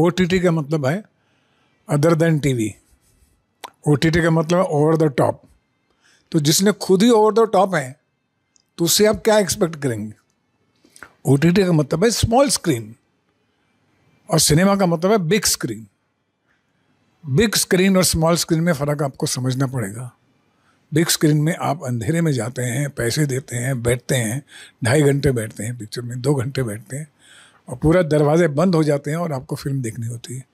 ओ का मतलब है अदर देन टीवी ओ का मतलब है ओवर द टॉप तो जिसने खुद ही ओवर द टॉप है तो उससे आप क्या एक्सपेक्ट करेंगे ओ का मतलब है स्मॉल स्क्रीन और सिनेमा का मतलब है बिग स्क्रीन बिग स्क्रीन और स्मॉल स्क्रीन में फ़र्क आपको समझना पड़ेगा बिग स्क्रीन में आप अंधेरे में जाते हैं पैसे देते हैं बैठते हैं ढाई घंटे बैठते हैं पिक्चर में दो घंटे बैठते हैं और पूरा दरवाजे बंद हो जाते हैं और आपको फिल्म देखनी होती है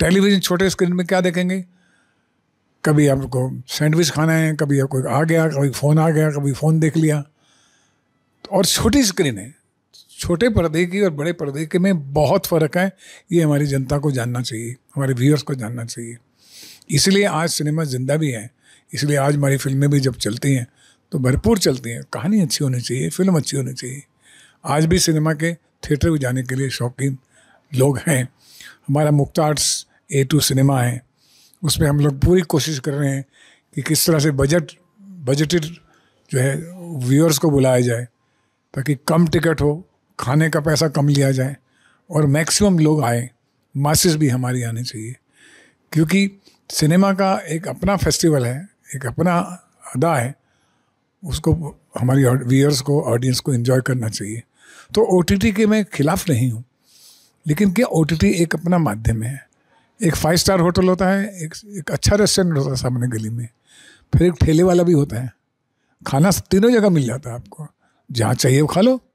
टेलीविज़न छोटे स्क्रीन में क्या देखेंगे कभी आपको सैंडविच खाना है कभी आपको आ गया कभी फ़ोन आ गया कभी फ़ोन देख लिया तो और छोटी स्क्रीन है छोटे पर्दे की और बड़े पर्दे के में बहुत फ़र्क है ये हमारी जनता को जानना चाहिए हमारे व्यूअर्स को जानना चाहिए इसलिए आज सिनेमा ज़िंदा भी है इसलिए आज हमारी फिल्में भी जब चलती हैं तो भरपूर चलती हैं कहानी अच्छी होनी चाहिए फिल्म अच्छी होनी चाहिए आज भी सिनेमा के थिएटर में जाने के लिए शौकीन लोग हैं हमारा मुख्तार्स ए टू सिनेमा है उसमें हम लोग पूरी कोशिश कर रहे हैं कि किस तरह से बजट बजटेड जो है व्यूअर्स को बुलाया जाए ताकि कम टिकट हो खाने का पैसा कम लिया जाए और मैक्सिमम लोग आए मासिस भी हमारी आने चाहिए क्योंकि सिनेमा का एक अपना फेस्टिवल है एक अपना अदा है उसको हमारी व्यूअर्स को ऑडियंस को इन्जॉय करना चाहिए तो ओ के मैं खिलाफ नहीं हूँ लेकिन क्या ओ एक अपना माध्यम है एक फाइव स्टार होटल होता है एक एक अच्छा रेस्टोरेंट होता है सामने गली में फिर एक ठेले वाला भी होता है खाना तीनों जगह मिल जाता है आपको जहाँ चाहिए वो खा लो